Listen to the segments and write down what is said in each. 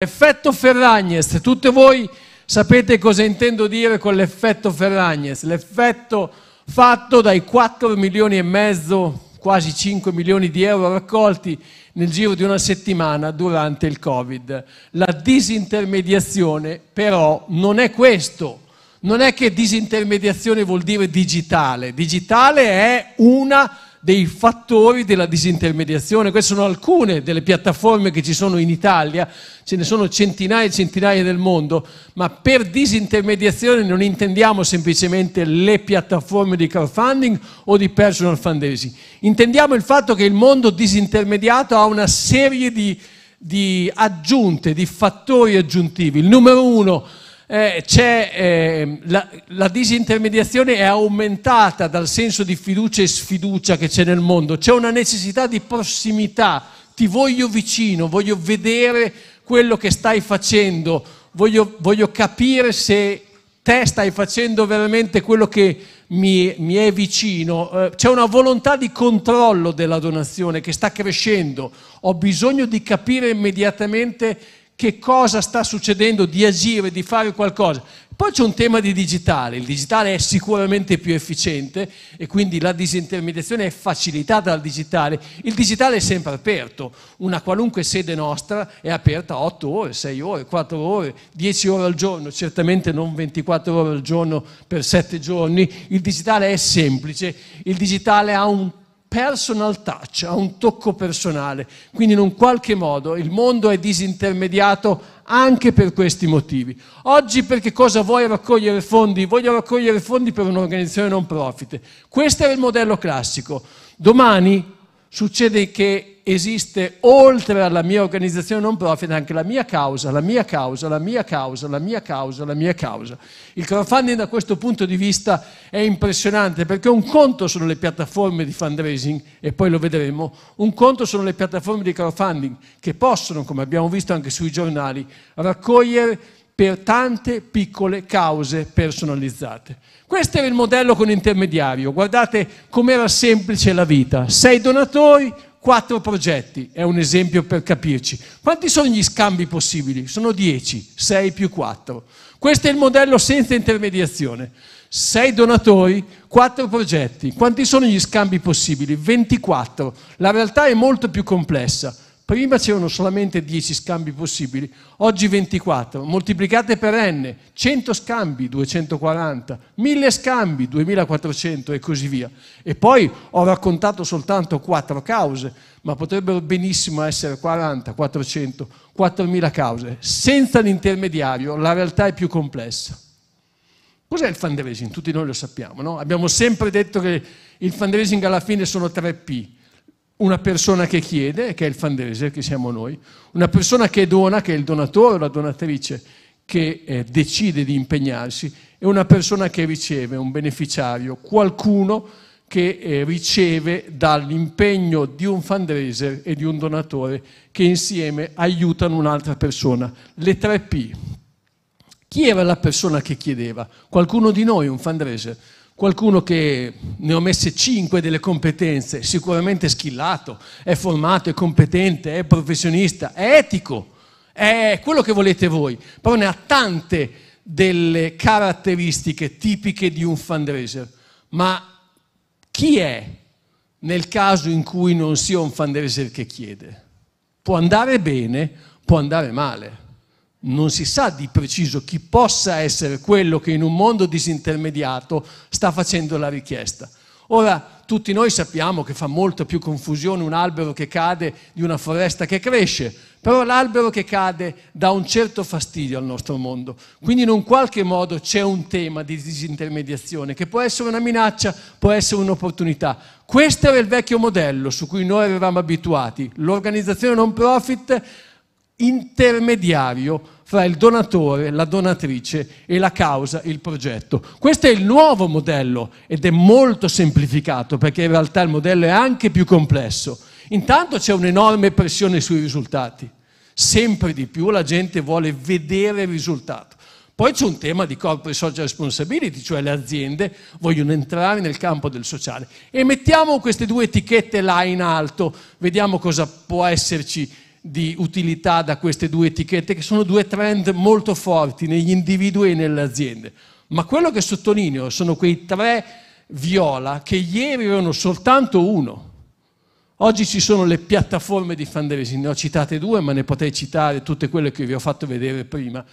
Effetto Ferragnes, tutti voi sapete cosa intendo dire con l'effetto Ferragnes, l'effetto fatto dai 4 milioni e mezzo, quasi 5 milioni di euro raccolti nel giro di una settimana durante il Covid. La disintermediazione però non è questo, non è che disintermediazione vuol dire digitale, digitale è una dei fattori della disintermediazione. Queste sono alcune delle piattaforme che ci sono in Italia, ce ne sono centinaia e centinaia nel mondo, ma per disintermediazione non intendiamo semplicemente le piattaforme di crowdfunding o di personal fundraising. Intendiamo il fatto che il mondo disintermediato ha una serie di, di aggiunte, di fattori aggiuntivi. Il numero uno eh, eh, la, la disintermediazione è aumentata dal senso di fiducia e sfiducia che c'è nel mondo, c'è una necessità di prossimità, ti voglio vicino, voglio vedere quello che stai facendo, voglio, voglio capire se te stai facendo veramente quello che mi, mi è vicino. Eh, c'è una volontà di controllo della donazione che sta crescendo, ho bisogno di capire immediatamente che cosa sta succedendo, di agire, di fare qualcosa. Poi c'è un tema di digitale, il digitale è sicuramente più efficiente e quindi la disintermediazione è facilitata dal digitale. Il digitale è sempre aperto, una qualunque sede nostra è aperta 8 ore, 6 ore, 4 ore, 10 ore al giorno, certamente non 24 ore al giorno per 7 giorni. Il digitale è semplice, il digitale ha un personal touch, ha un tocco personale. Quindi in un qualche modo il mondo è disintermediato anche per questi motivi. Oggi perché cosa vuoi raccogliere fondi? Voglio raccogliere fondi per un'organizzazione non profit. Questo era il modello classico. Domani succede che esiste oltre alla mia organizzazione non profit anche la mia causa, la mia causa, la mia causa, la mia causa, la mia causa. Il crowdfunding da questo punto di vista è impressionante perché un conto sono le piattaforme di fundraising e poi lo vedremo, un conto sono le piattaforme di crowdfunding che possono, come abbiamo visto anche sui giornali, raccogliere per tante piccole cause personalizzate. Questo era il modello con intermediario. Guardate com'era semplice la vita. Sei donatori, quattro progetti. È un esempio per capirci. Quanti sono gli scambi possibili? Sono dieci, sei più quattro. Questo è il modello senza intermediazione. Sei donatori, quattro progetti. Quanti sono gli scambi possibili? 24. La realtà è molto più complessa Prima c'erano solamente 10 scambi possibili, oggi 24. Moltiplicate per n, 100 scambi, 240, 1000 scambi, 2400 e così via. E poi ho raccontato soltanto 4 cause, ma potrebbero benissimo essere 40, 400, 4000 cause. Senza l'intermediario la realtà è più complessa. Cos'è il fundraising? Tutti noi lo sappiamo, no? Abbiamo sempre detto che il fundraising alla fine sono 3P una persona che chiede, che è il fundraiser, che siamo noi, una persona che dona, che è il donatore o la donatrice, che eh, decide di impegnarsi, e una persona che riceve, un beneficiario, qualcuno che eh, riceve dall'impegno di un fundraiser e di un donatore che insieme aiutano un'altra persona. Le tre P. Chi era la persona che chiedeva? Qualcuno di noi, un fundraiser qualcuno che ne ho messe cinque delle competenze, sicuramente schillato, è formato, è competente, è professionista, è etico, è quello che volete voi, però ne ha tante delle caratteristiche tipiche di un fundraiser. Ma chi è nel caso in cui non sia un fundraiser che chiede? Può andare bene, può andare male. Non si sa di preciso chi possa essere quello che in un mondo disintermediato sta facendo la richiesta. Ora, tutti noi sappiamo che fa molta più confusione un albero che cade di una foresta che cresce, però l'albero che cade dà un certo fastidio al nostro mondo. Quindi in un qualche modo c'è un tema di disintermediazione che può essere una minaccia, può essere un'opportunità. Questo era il vecchio modello su cui noi eravamo abituati, l'organizzazione non profit intermediario fra il donatore, la donatrice e la causa, il progetto. Questo è il nuovo modello ed è molto semplificato perché in realtà il modello è anche più complesso. Intanto c'è un'enorme pressione sui risultati, sempre di più la gente vuole vedere il risultato. Poi c'è un tema di corporate social responsibility, cioè le aziende vogliono entrare nel campo del sociale. E mettiamo queste due etichette là in alto, vediamo cosa può esserci di utilità da queste due etichette, che sono due trend molto forti negli individui e nelle aziende. Ma quello che sottolineo sono quei tre viola che ieri erano soltanto uno. Oggi ci sono le piattaforme di fundraising, ne ho citate due, ma ne potrei citare tutte quelle che vi ho fatto vedere prima.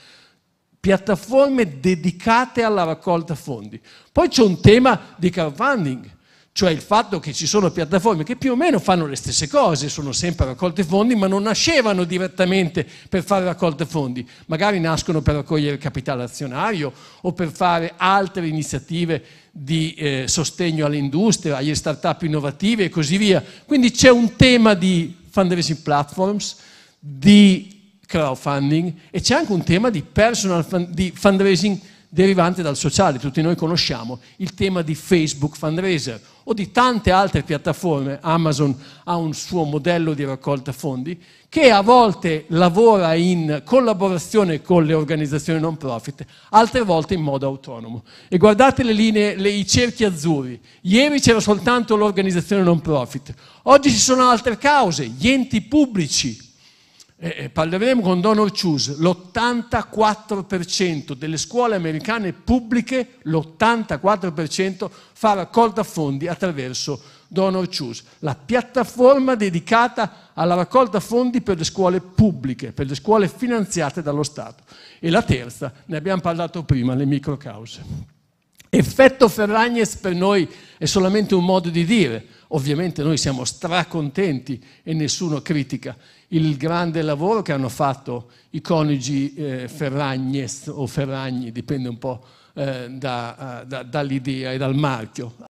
Piattaforme dedicate alla raccolta fondi. Poi c'è un tema di crowdfunding cioè il fatto che ci sono piattaforme che più o meno fanno le stesse cose, sono sempre raccolte fondi, ma non nascevano direttamente per fare raccolte fondi, magari nascono per raccogliere capitale azionario o per fare altre iniziative di eh, sostegno all'industria, agli start-up innovative e così via. Quindi c'è un tema di fundraising platforms, di crowdfunding e c'è anche un tema di, personal fund, di fundraising platforms derivante dal sociale. Tutti noi conosciamo il tema di Facebook Fundraiser o di tante altre piattaforme. Amazon ha un suo modello di raccolta fondi che a volte lavora in collaborazione con le organizzazioni non profit, altre volte in modo autonomo. E guardate le linee, le, i cerchi azzurri. Ieri c'era soltanto l'organizzazione non profit, oggi ci sono altre cause, gli enti pubblici eh, eh, parleremo con Donald Choose, l'84% delle scuole americane pubbliche, l'84% fa raccolta fondi attraverso Donald Choose, la piattaforma dedicata alla raccolta fondi per le scuole pubbliche, per le scuole finanziate dallo Stato. E la terza, ne abbiamo parlato prima, le microcause. Effetto Ferragnes per noi è solamente un modo di dire, Ovviamente noi siamo stracontenti e nessuno critica il grande lavoro che hanno fatto i coniugi eh, Ferragnes o Ferragni, dipende un po' eh, da, eh, da, dall'idea e dal marchio.